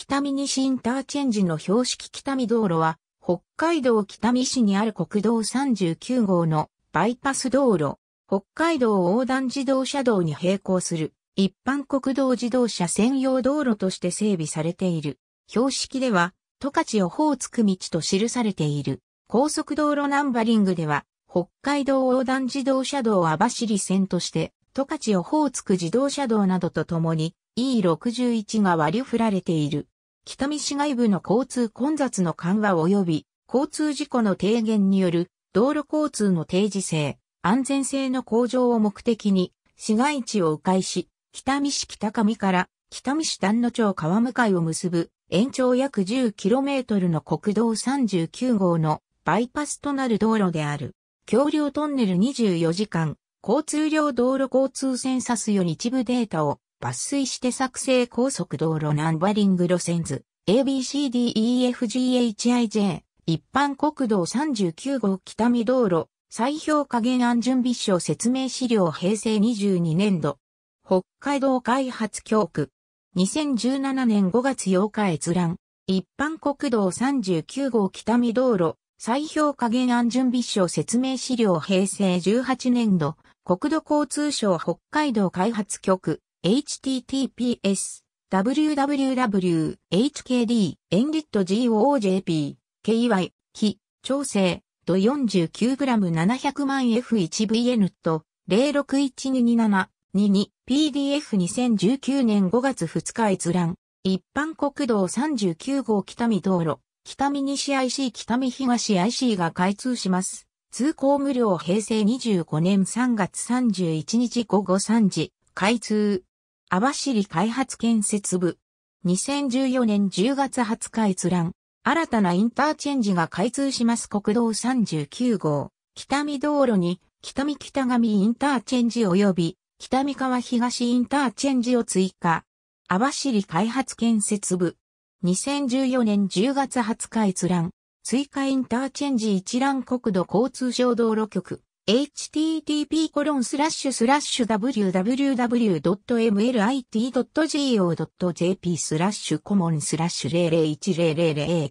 北見西インターチェンジの標識北見道路は、北海道北見市にある国道39号のバイパス道路、北海道横断自動車道に並行する一般国道自動車専用道路として整備されている。標識では、十勝オホーツク道と記されている。高速道路ナンバリングでは、北海道横断自動車道網走線として、十勝オホーツク自動車道などとともに、E61 が割り振られている。北見市街部の交通混雑の緩和及び交通事故の低減による道路交通の定時性、安全性の向上を目的に市街地を迂回し、北見市北上から北見市丹野町川向を結ぶ延長約 10km の国道39号のバイパスとなる道路である。橋梁トンネル24時間、交通量道路交通センサスより一部データを抜粋して作成高速道路ナンバリング路線図 ABCDEFGHIJ 一般国道39号北見道路再評加減安準備書説明資料平成22年度北海道開発教区2017年5月8日閲覧一般国道39号北見道路再評加減安準備書説明資料平成18年度国土交通省北海道開発局 https www.hkd.enlitgojp ky 非調整度 49g700 万 F1VN と 06122722PDF2019 年5月2日閲覧一般国道39号北見道路北見西 IC 北見東 IC が開通します。通行無料平成25年3月31日午後3時開通。網走開発建設部。2014年10月20日閲覧。新たなインターチェンジが開通します国道39号。北見道路に北見北上インターチェンジ及び北見川東インターチェンジを追加。網走開発建設部。2014年10月20日閲覧。追加インターチェンジ一覧国土交通省道路局。http://www.mlit.go.jp スラッシュコモンスラッシュ001000539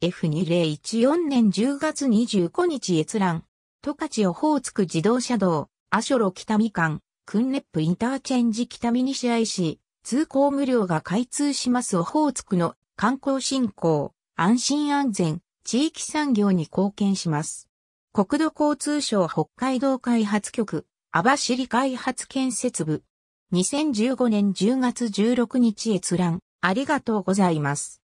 pdf2014 年10月25日閲覧。十勝オホーツク自動車道、アショロ北見間、クンネップインターチェンジ北見西愛市、通行無料が開通しますオホーツクの観光振興、安心安全、地域産業に貢献します。国土交通省北海道開発局、網走開発建設部。2015年10月16日閲覧、ありがとうございます。